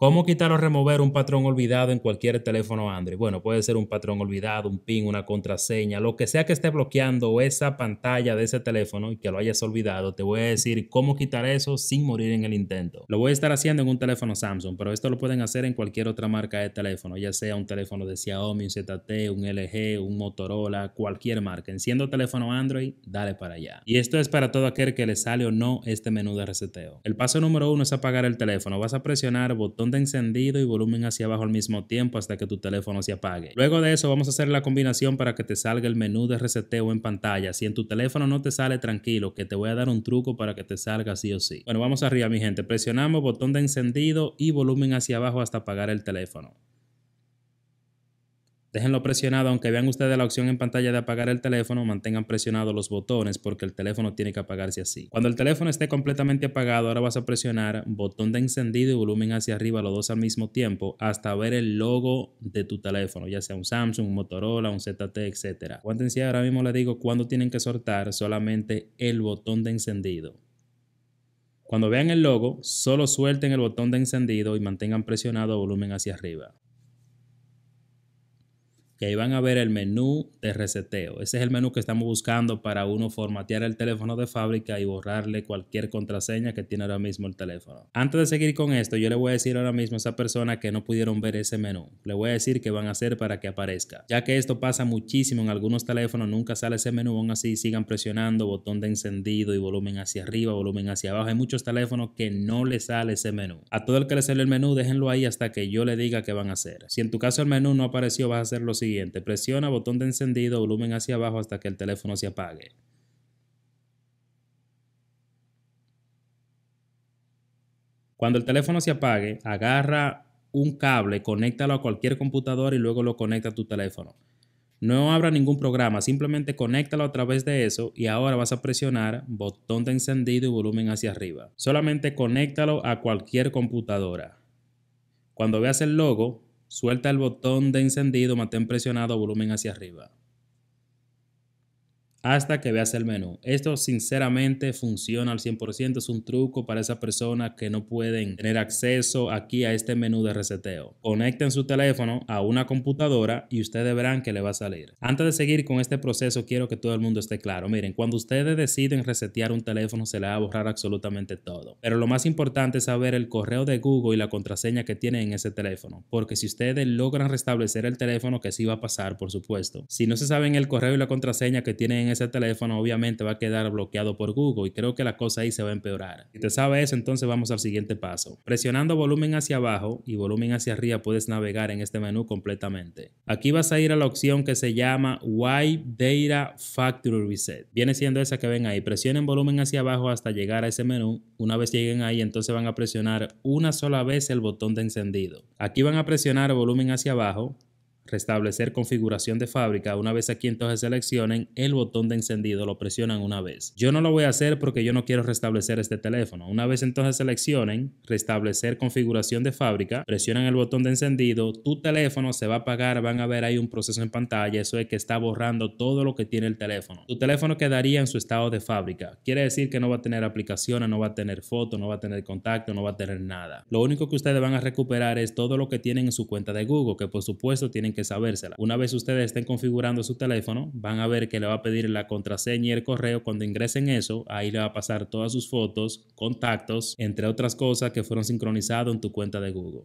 ¿Cómo quitar o remover un patrón olvidado en cualquier teléfono Android? Bueno, puede ser un patrón olvidado, un PIN, una contraseña, lo que sea que esté bloqueando esa pantalla de ese teléfono y que lo hayas olvidado. Te voy a decir cómo quitar eso sin morir en el intento. Lo voy a estar haciendo en un teléfono Samsung, pero esto lo pueden hacer en cualquier otra marca de teléfono, ya sea un teléfono de Xiaomi, un ZT, un LG, un Motorola, cualquier marca. Enciendo teléfono Android, dale para allá. Y esto es para todo aquel que le sale o no este menú de reseteo. El paso número uno es apagar el teléfono. Vas a presionar botón encendido y volumen hacia abajo al mismo tiempo hasta que tu teléfono se apague. Luego de eso vamos a hacer la combinación para que te salga el menú de reseteo en pantalla. Si en tu teléfono no te sale, tranquilo, que te voy a dar un truco para que te salga sí o sí. Bueno, vamos arriba mi gente. Presionamos botón de encendido y volumen hacia abajo hasta apagar el teléfono. Déjenlo presionado, aunque vean ustedes la opción en pantalla de apagar el teléfono, mantengan presionados los botones porque el teléfono tiene que apagarse así. Cuando el teléfono esté completamente apagado, ahora vas a presionar botón de encendido y volumen hacia arriba, los dos al mismo tiempo, hasta ver el logo de tu teléfono, ya sea un Samsung, un Motorola, un ZT, etc. Aguántense, ahora mismo les digo cuándo tienen que soltar solamente el botón de encendido. Cuando vean el logo, solo suelten el botón de encendido y mantengan presionado volumen hacia arriba que ahí van a ver el menú de reseteo. Ese es el menú que estamos buscando para uno formatear el teléfono de fábrica y borrarle cualquier contraseña que tiene ahora mismo el teléfono. Antes de seguir con esto, yo le voy a decir ahora mismo a esa persona que no pudieron ver ese menú. Le voy a decir que van a hacer para que aparezca. Ya que esto pasa muchísimo en algunos teléfonos, nunca sale ese menú, aún así sigan presionando botón de encendido y volumen hacia arriba, volumen hacia abajo. Hay muchos teléfonos que no le sale ese menú. A todo el que le sale el menú, déjenlo ahí hasta que yo le diga qué van a hacer. Si en tu caso el menú no apareció, vas a hacer lo siguiente Presiona botón de encendido, volumen hacia abajo hasta que el teléfono se apague. Cuando el teléfono se apague, agarra un cable, conéctalo a cualquier computadora y luego lo conecta a tu teléfono. No abra ningún programa, simplemente conéctalo a través de eso y ahora vas a presionar botón de encendido y volumen hacia arriba. Solamente conéctalo a cualquier computadora. Cuando veas el logo, Suelta el botón de encendido, mantén presionado volumen hacia arriba hasta que veas el menú. Esto sinceramente funciona al 100%, es un truco para esa persona que no pueden tener acceso aquí a este menú de reseteo. Conecten su teléfono a una computadora y ustedes verán que le va a salir. Antes de seguir con este proceso, quiero que todo el mundo esté claro. Miren, cuando ustedes deciden resetear un teléfono, se le va a borrar absolutamente todo. Pero lo más importante es saber el correo de Google y la contraseña que tienen en ese teléfono, porque si ustedes logran restablecer el teléfono, que sí va a pasar, por supuesto. Si no se saben el correo y la contraseña que tienen en ese teléfono, obviamente va a quedar bloqueado por Google y creo que la cosa ahí se va a empeorar. Si te sabe eso, entonces vamos al siguiente paso. Presionando volumen hacia abajo y volumen hacia arriba puedes navegar en este menú completamente. Aquí vas a ir a la opción que se llama Wipe Data Factory Reset. Viene siendo esa que ven ahí. Presionen volumen hacia abajo hasta llegar a ese menú. Una vez lleguen ahí, entonces van a presionar una sola vez el botón de encendido. Aquí van a presionar volumen hacia abajo restablecer configuración de fábrica. Una vez aquí entonces seleccionen el botón de encendido, lo presionan una vez. Yo no lo voy a hacer porque yo no quiero restablecer este teléfono. Una vez entonces seleccionen restablecer configuración de fábrica, presionan el botón de encendido, tu teléfono se va a apagar, van a ver ahí un proceso en pantalla, eso es que está borrando todo lo que tiene el teléfono. Tu teléfono quedaría en su estado de fábrica. Quiere decir que no va a tener aplicaciones, no va a tener fotos, no va a tener contacto, no va a tener nada. Lo único que ustedes van a recuperar es todo lo que tienen en su cuenta de Google, que por supuesto tienen que sabérsela. Una vez ustedes estén configurando su teléfono, van a ver que le va a pedir la contraseña y el correo. Cuando ingresen eso, ahí le va a pasar todas sus fotos, contactos, entre otras cosas que fueron sincronizados en tu cuenta de Google.